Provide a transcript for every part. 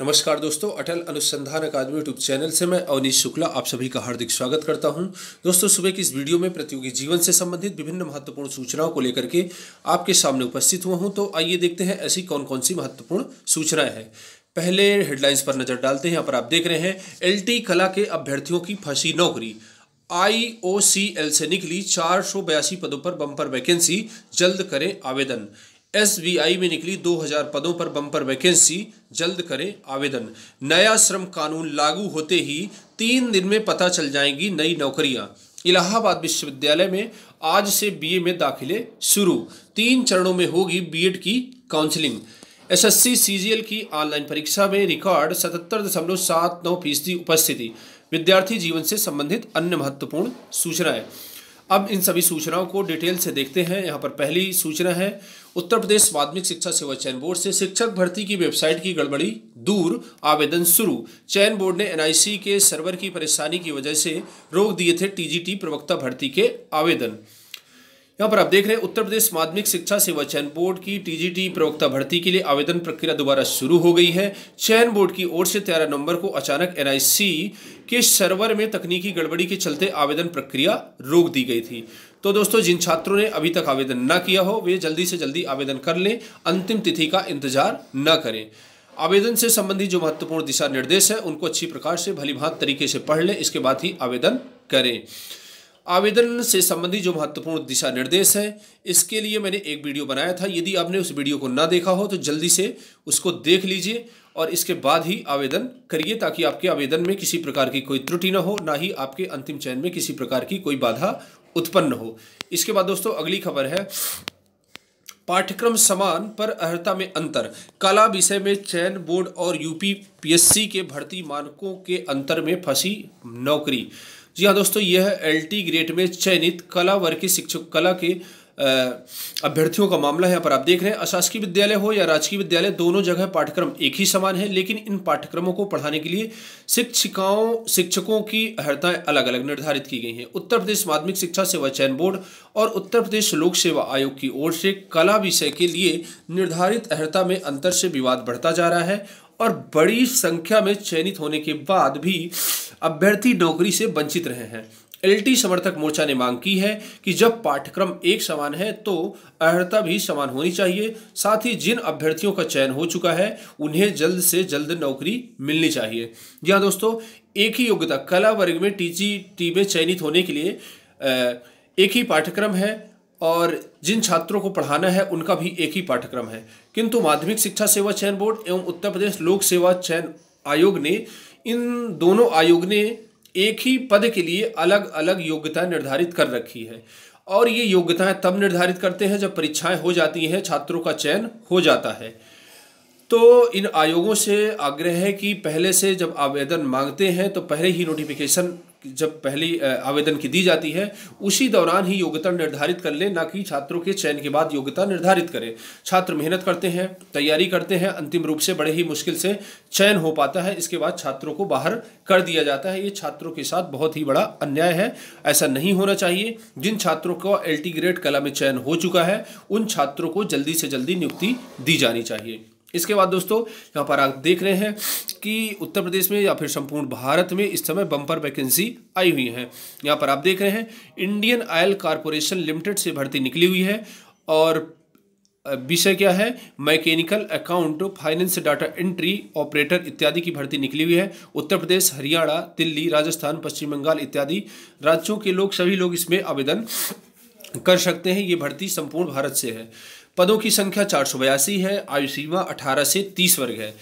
नमस्कार दोस्तों अटल अनुसंधान अकादमी यूट्यूब चैनल से मैं अवनीश शुक्ला आप सभी का हार्दिक स्वागत करता हूं दोस्तों सुबह की इस वीडियो में प्रतियोगी जीवन से संबंधित विभिन्न महत्वपूर्ण सूचनाओं को लेकर के आपके सामने उपस्थित हुआ हूं तो आइए देखते हैं ऐसी कौन कौन सी महत्वपूर्ण सूचनाएं हैं पहले हेडलाइंस पर नजर डालते हैं यहाँ पर आप देख रहे हैं एल कला के अभ्यर्थियों की फंसी नौकरी आई से निकली चार पदों पर बम्पर वैकेंसी जल्द करें आवेदन एसबीआई में निकली 2000 पदों पर बम्पर वैकेंसी जल्द करें आवेदन नया श्रम कानून लागू होते ही तीन दिन में पता चल जाएंगी नई नौकरियां इलाहाबाद विश्वविद्यालय में आज से बीए में दाखिले शुरू तीन चरणों में होगी बीएड की काउंसलिंग एसएससी सीजीएल की ऑनलाइन परीक्षा में रिकॉर्ड सतहत्तर दशमलव सात नौ फीसदी उपस्थिति विद्यार्थी जीवन से संबंधित अन्य महत्वपूर्ण सूचनाएं अब इन सभी सूचनाओं को डिटेल से देखते हैं यहाँ पर पहली सूचना है उत्तर प्रदेश माध्यमिक शिक्षा सेवा चयन बोर्ड से शिक्षक भर्ती की वेबसाइट की गड़बड़ी दूर आवेदन शुरू चयन बोर्ड ने एनआईसी के सर्वर की परेशानी की वजह से रोक दिए थे टीजीटी प्रवक्ता भर्ती के आवेदन यहाँ पर आप देख रहे हैं उत्तर प्रदेश माध्यमिक शिक्षा सेवा चयन बोर्ड की टीजीटी प्रवक्ता भर्ती के लिए आवेदन प्रक्रिया दोबारा शुरू हो गई है चयन बोर्ड की ओर से तेरह नवंबर को अचानक एनआईसी के सर्वर में तकनीकी गड़बड़ी के चलते आवेदन प्रक्रिया रोक दी गई थी तो दोस्तों जिन छात्रों ने अभी तक आवेदन न किया हो वे जल्दी से जल्दी आवेदन कर लें अंतिम तिथि का इंतजार न करें आवेदन से संबंधित जो महत्वपूर्ण दिशा निर्देश है उनको अच्छी प्रकार से भलीभांत तरीके से पढ़ लें इसके बाद ही आवेदन करें आवेदन से संबंधित जो महत्वपूर्ण दिशा निर्देश है इसके लिए मैंने एक वीडियो बनाया था यदि आपने उस वीडियो को ना देखा हो तो जल्दी से उसको देख लीजिए और इसके बाद ही आवेदन करिए ताकि आपके आवेदन में किसी प्रकार की कोई त्रुटि ना हो ना ही आपके अंतिम चयन में किसी प्रकार की कोई बाधा उत्पन्न हो इसके बाद दोस्तों अगली खबर है पाठ्यक्रम समान पर अर्हता में अंतर कला विषय में चयन बोर्ड और यूपी पीएससी के भर्ती मानकों के अंतर में फंसी नौकरी जी हाँ दोस्तों यह एलटी ग्रेड में चयनित कला वर्ग के शिक्षक कला के अभ्यर्थियों का मामला है पर आप देख रहे हैं अशासकीय विद्यालय हो या राजकीय विद्यालय दोनों जगह पाठ्यक्रम एक ही समान है लेकिन इन पाठ्यक्रमों को पढ़ाने के लिए शिक्षिकाओं शिक्षकों की अहर्ताएं अलग अलग निर्धारित की गई हैं उत्तर प्रदेश माध्यमिक शिक्षा सेवा चयन बोर्ड और उत्तर प्रदेश लोक सेवा आयोग की ओर से कला विषय के लिए निर्धारित अहर्ता में अंतर से विवाद बढ़ता जा रहा है और बड़ी संख्या में चयनित होने के बाद भी अभ्यर्थी नौकरी से वंचित रहे हैं एलटी समर्थक मोर्चा ने मांग की है कि जब पाठ्यक्रम एक समान है तो अर्हता भी समान होनी चाहिए साथ ही जिन अभ्यर्थियों का चयन हो चुका है उन्हें जल्द से जल्द नौकरी मिलनी चाहिए जी हाँ दोस्तों एक ही योग्यता कला वर्ग में टीजीटी में चयनित होने के लिए एक ही पाठ्यक्रम है और जिन छात्रों को पढ़ाना है उनका भी एक ही पाठ्यक्रम है किंतु माध्यमिक शिक्षा सेवा चयन बोर्ड एवं उत्तर प्रदेश लोक सेवा चयन आयोग ने इन दोनों आयोग ने एक ही पद के लिए अलग अलग योग्यताएं निर्धारित कर रखी है और ये योग्यताएं तब निर्धारित करते हैं जब परीक्षाएं हो जाती हैं छात्रों का चयन हो जाता है तो इन आयोगों से आग्रह है कि पहले से जब आवेदन मांगते हैं तो पहले ही नोटिफिकेशन जब पहली आवेदन की दी जाती है उसी दौरान ही योग्यता निर्धारित कर ले ना कि छात्रों के चयन के बाद योग्यता निर्धारित करें छात्र मेहनत करते हैं तैयारी करते हैं अंतिम रूप से बड़े ही मुश्किल से चयन हो पाता है इसके बाद छात्रों को बाहर कर दिया जाता है ये छात्रों के साथ बहुत ही बड़ा अन्याय है ऐसा नहीं होना चाहिए जिन छात्रों का एल ग्रेड कला में चयन हो चुका है उन छात्रों को जल्दी से जल्दी नियुक्ति दी जानी चाहिए इसके बाद दोस्तों यहाँ पर आप देख रहे हैं कि उत्तर प्रदेश में या फिर संपूर्ण भारत में इस समय बम्पर वैकेंसी आई हुई है यहाँ पर आप देख रहे हैं इंडियन ऑयल कॉरपोरेशन लिमिटेड से भर्ती निकली हुई है और विषय क्या है mechanical account finance data entry operator इत्यादि की भर्ती निकली हुई है उत्तर प्रदेश हरियाणा दिल्ली राजस्थान पश्चिम बंगाल इत्यादि राज्यों के लोग सभी लोग इसमें आवेदन कर सकते हैं ये भर्ती संपूर्ण भारत से है पदों की संख्या चार सौ बयासी है आयु सीमा अठारह से तीस वर्ग है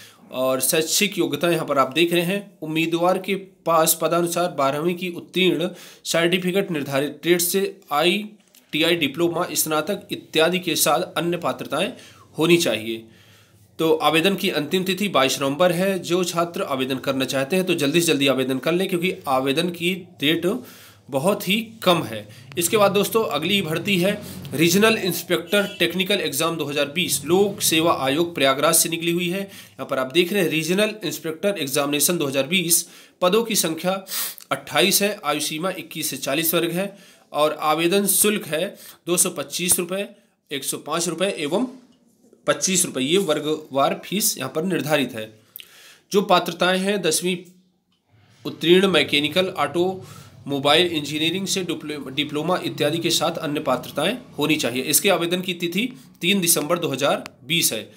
और शैक्षिक योग्यता यहाँ पर आप देख रहे हैं उम्मीदवार के पास पदानुसार बारहवीं की उत्तीर्ण सर्टिफिकेट निर्धारित ट्रेड से आई टीआई डिप्लोमा स्नातक इत्यादि के साथ अन्य पात्रताएं होनी चाहिए तो आवेदन की अंतिम तिथि 22 नवंबर है जो छात्र आवेदन करना चाहते हैं तो जल्दी से जल्दी आवेदन कर लें क्योंकि आवेदन की डेट बहुत ही कम है इसके बाद दोस्तों अगली भर्ती है रीजनल इंस्पेक्टर टेक्निकल एग्जाम 2020 लोक सेवा आयोग प्रयागराज से निकली हुई है यहाँ पर आप देख रहे हैं रीजनल इंस्पेक्टर एग्जामिनेशन 2020 पदों की संख्या 28 है आयु सीमा 21 से 40 वर्ग है और आवेदन शुल्क है दो सौ पच्चीस रुपये एक सौ पाँच रुपये एवं पच्चीस रुपये ये वर्गवार फीस यहाँ पर निर्धारित है जो पात्रताएँ हैं दसवीं उत्तीर्ण मैकेनिकल ऑटो मोबाइल इंजीनियरिंग से डिप्लोमा इत्यादि के साथ अन्य पात्रताएं होनी चाहिए इसके आवेदन की तिथि तीन दिसंबर 2020 है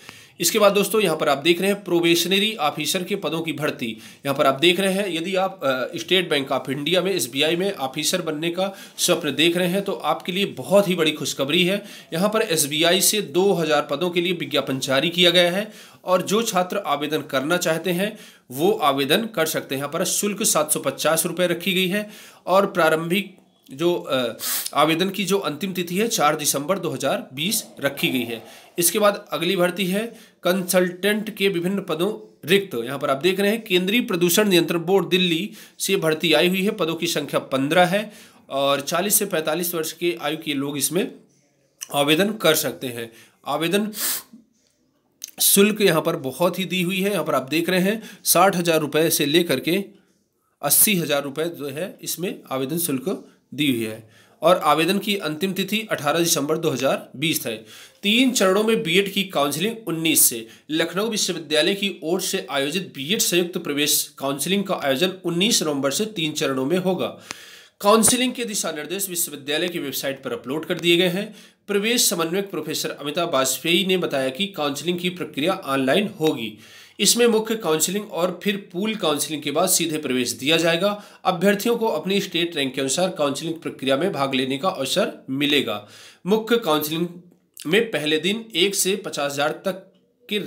इसके बाद दोस्तों यहाँ पर आप देख रहे हैं प्रोबेशनरी ऑफिसर के पदों की भर्ती यहाँ पर आप देख रहे हैं यदि आप स्टेट बैंक ऑफ इंडिया में एस में ऑफिसर बनने का स्वप्न देख रहे हैं तो आपके लिए बहुत ही बड़ी खुशखबरी है यहाँ पर एस से 2000 पदों के लिए विज्ञापन जारी किया गया है और जो छात्र आवेदन करना चाहते हैं वो आवेदन कर सकते हैं यहाँ पर शुल्क सात सौ पचास रखी गई है और प्रारंभिक जो आवेदन की जो अंतिम तिथि है चार दिसंबर 2020 रखी गई है इसके बाद अगली भर्ती है कंसल्टेंट के विभिन्न पदों रिक्त यहाँ पर आप देख रहे हैं केंद्रीय प्रदूषण नियंत्रण बोर्ड दिल्ली से भर्ती आई हुई है पदों की संख्या पंद्रह है और चालीस से पैंतालीस वर्ष के आयु के लोग इसमें आवेदन कर सकते हैं आवेदन शुल्क यहाँ पर बहुत ही दी हुई है यहाँ पर आप देख रहे हैं साठ हज़ार रुपये से लेकर के अस्सी हज़ार रुपये जो है इसमें आवेदन शुल्क दी हुई है और आवेदन की अंतिम तिथि 18 दिसंबर 2020 है तीन चरणों में बीएड की काउंसलिंग 19 से लखनऊ विश्वविद्यालय की ओर से आयोजित बीएड संयुक्त प्रवेश काउंसलिंग का आयोजन 19 नवंबर से तीन चरणों में होगा काउंसिलिंग के दिशा निर्देश विश्वविद्यालय की वेबसाइट पर अपलोड कर दिए गए हैं प्रवेश समन्वयक प्रोफेसर अमिताभ वाजपेयी ने बताया कि काउंसिलिंग की प्रक्रिया ऑनलाइन होगी इसमें मुख्य काउंसिलिंग और फिर पूल काउंसिलिंग के बाद सीधे प्रवेश दिया जाएगा अभ्यर्थियों को अपनी स्टेट रैंक के अनुसार काउंसिलिंग प्रक्रिया में भाग लेने का अवसर मिलेगा मुख्य काउंसिलिंग में पहले दिन एक से पचास हजार तक के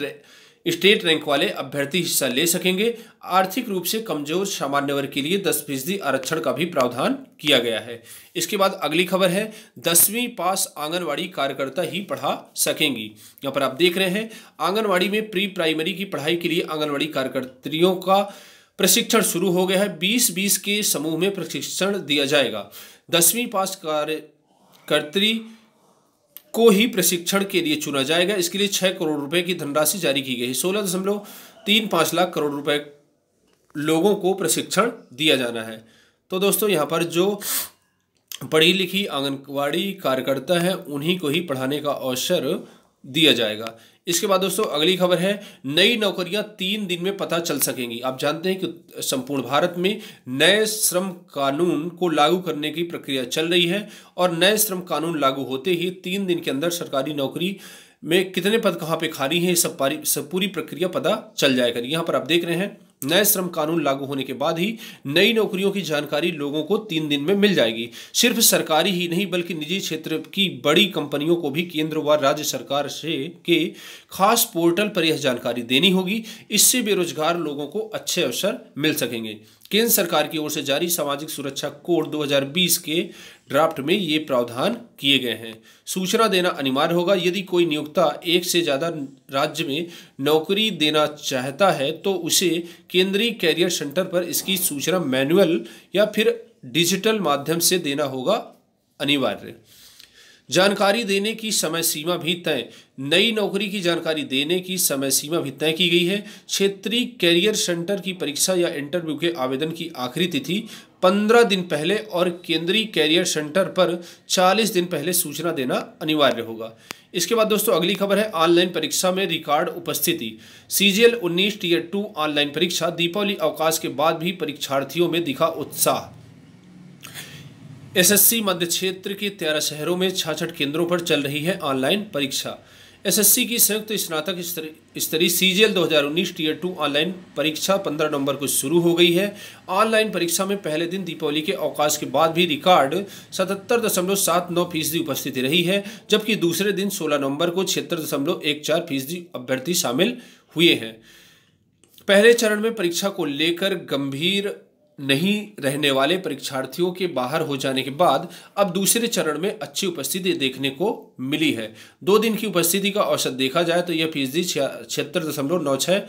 स्टेट रैंक वाले अभ्यर्थी हिस्सा ले सकेंगे आर्थिक रूप से कमजोर सामान्य वर्ग के लिए दस फीसदी आरक्षण का भी प्रावधान किया गया है इसके बाद अगली खबर है दसवीं पास आंगनवाड़ी कार्यकर्ता ही पढ़ा सकेंगी यहाँ पर आप देख रहे हैं आंगनवाड़ी में प्री प्राइमरी की पढ़ाई के लिए आंगनवाड़ी कार्यकर्तियों का प्रशिक्षण शुरू हो गया है बीस बीस के समूह में प्रशिक्षण दिया जाएगा दसवीं पास कार्यकर्त्री को ही प्रशिक्षण के लिए चुना जाएगा इसके लिए छः करोड़ रुपए की धनराशि जारी की गई सोलह दशमलव तीन पाँच लाख करोड़ रुपए लोगों को प्रशिक्षण दिया जाना है तो दोस्तों यहाँ पर जो पढ़ी लिखी आंगनबाड़ी कार्यकर्ता है उन्हीं को ही पढ़ाने का अवसर दिया जाएगा इसके बाद दोस्तों अगली खबर है नई नौकरियां तीन दिन में पता चल सकेंगी आप जानते हैं कि संपूर्ण भारत में नए श्रम कानून को लागू करने की प्रक्रिया चल रही है और नए श्रम कानून लागू होते ही तीन दिन के अंदर सरकारी नौकरी में कितने पद कहाँ पे खाली हैं सब सब पूरी प्रक्रिया पता चल जाएगा यहाँ पर आप देख रहे हैं नए श्रम कानून लागू होने के बाद ही नई नौकरियों की जानकारी लोगों को तीन दिन में मिल जाएगी सिर्फ सरकारी ही नहीं बल्कि निजी क्षेत्र की बड़ी कंपनियों को भी केंद्र व राज्य सरकार से के खास पोर्टल पर यह जानकारी देनी होगी इससे बेरोजगार लोगों को अच्छे अवसर मिल सकेंगे केंद्र सरकार की ओर से जारी सामाजिक सुरक्षा कोड 2020 के ड्राफ्ट में ये प्रावधान किए गए हैं सूचना देना अनिवार्य होगा यदि कोई नियोक्ता एक से ज़्यादा राज्य में नौकरी देना चाहता है तो उसे केंद्रीय कैरियर सेंटर पर इसकी सूचना मैनुअल या फिर डिजिटल माध्यम से देना होगा अनिवार्य जानकारी देने की समय सीमा भी तय नई नौकरी की जानकारी देने की समय सीमा भी तय की गई है क्षेत्रीय कैरियर सेंटर की परीक्षा या इंटरव्यू के आवेदन की आखिरी तिथि पंद्रह दिन पहले और केंद्रीय कैरियर सेंटर पर चालीस दिन पहले सूचना देना अनिवार्य होगा इसके बाद दोस्तों अगली खबर है ऑनलाइन परीक्षा में रिकॉर्ड उपस्थिति सी जी एल उन्नीस टीयर टू ऑनलाइन परीक्षा दीपावली अवकाश के बाद भी परीक्षार्थियों में दिखा उत्साह एसएससी मध्य क्षेत्र के तेरह शहरों में छाछठ केंद्रों पर चल रही है ऑनलाइन परीक्षा एसएससी की संयुक्त स्नातक स्तरीय सीजीएल 2019 टीयर टू ऑनलाइन परीक्षा 15 नवंबर को शुरू हो गई है ऑनलाइन परीक्षा में पहले दिन दीपावली के अवकाश के बाद भी रिकॉर्ड सतहत्तर दशमलव सात नौ फीसदी उपस्थिति रही है जबकि दूसरे दिन 16 नवंबर को छिहत्तर दशमलव एक चार फीसदी अभ्यर्थी शामिल हुए हैं पहले चरण में परीक्षा को लेकर गंभीर नहीं रहने वाले परीक्षार्थियों के बाहर हो जाने के बाद अब दूसरे चरण में अच्छी उपस्थिति देखने को मिली है दो दिन की उपस्थिति का औसत देखा जाए तो यह फीसदी छिहत्तर दशमलव नौ छः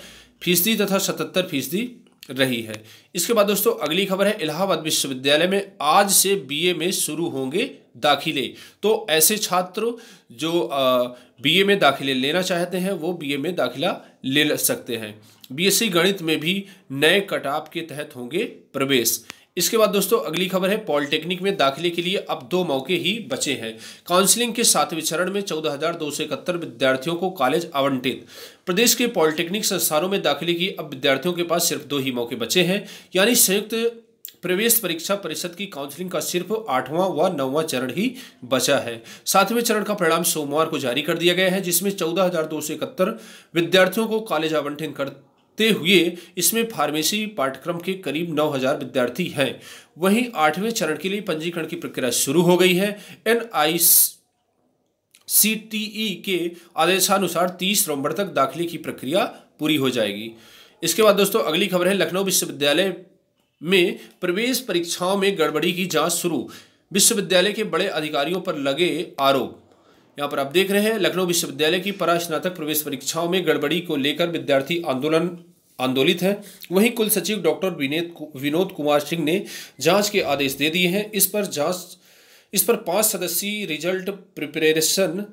फीसदी तथा सतहत्तर फीसदी रही है इसके बाद दोस्तों अगली खबर है इलाहाबाद विश्वविद्यालय में आज से बीए में शुरू होंगे दाखिले तो ऐसे छात्र जो बीए में दाखिले लेना चाहते हैं वो बीए में दाखिला ले सकते हैं बीएससी गणित में भी नए कटाप के तहत होंगे प्रवेश इसके बाद दोस्तों अगली खबर है पॉलिटेक्निक में दाखिले के लिए अब दो मौके ही बचे हैं काउंसलिंग के सातवें चरण में चौदह हजार दो सौ इकहत्तर विद्यार्थियों को कॉलेज आवंटित प्रदेश के पॉलिटेक्निक संस्थानों में दाखिले की अब विद्यार्थियों के पास सिर्फ दो ही मौके बचे हैं यानी संयुक्त प्रवेश परीक्षा परिषद की काउंसलिंग का सिर्फ आठवां व नौवां चरण ही बचा है सातवें चरण का परिणाम सोमवार को जारी कर दिया गया है जिसमें चौदह विद्यार्थियों को कॉलेज आवंटन कर होते हुए इसमें फार्मेसी पाठ्यक्रम के करीब 9000 विद्यार्थी हैं वहीं आठवें चरण के लिए पंजीकरण की प्रक्रिया शुरू हो गई है एन आई के आदेशानुसार तीस नवंबर तक दाखिले की प्रक्रिया पूरी हो जाएगी इसके बाद दोस्तों अगली खबर है लखनऊ विश्वविद्यालय में प्रवेश परीक्षाओं में गड़बड़ी की जांच शुरू विश्वविद्यालय के बड़े अधिकारियों पर लगे आरोप यहाँ पर आप देख रहे हैं लखनऊ विश्वविद्यालय की परास्नातक प्रवेश परीक्षाओं में गड़बड़ी को लेकर विद्यार्थी आंदोलन आंदोलित हैं वहीं कुल सचिव डॉक्टर विनोद कुमार सिंह ने जांच के आदेश दे दिए हैं इस पर जांच इस पर पांच सदस्यीय रिजल्ट प्रिपरेशन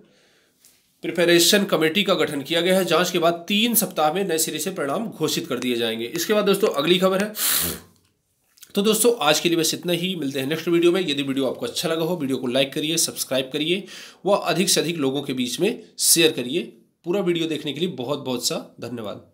प्रिपरेशन कमेटी का गठन किया गया है जांच के बाद तीन सप्ताह में नए सिरे से परिणाम घोषित कर दिए जाएंगे इसके बाद दोस्तों अगली खबर है तो दोस्तों आज के लिए बस इतना ही मिलते हैं नेक्स्ट वीडियो में यदि वीडियो आपको अच्छा लगा हो वीडियो को लाइक करिए सब्सक्राइब करिए व अधिक से अधिक लोगों के बीच में शेयर करिए पूरा वीडियो देखने के लिए बहुत बहुत सा धन्यवाद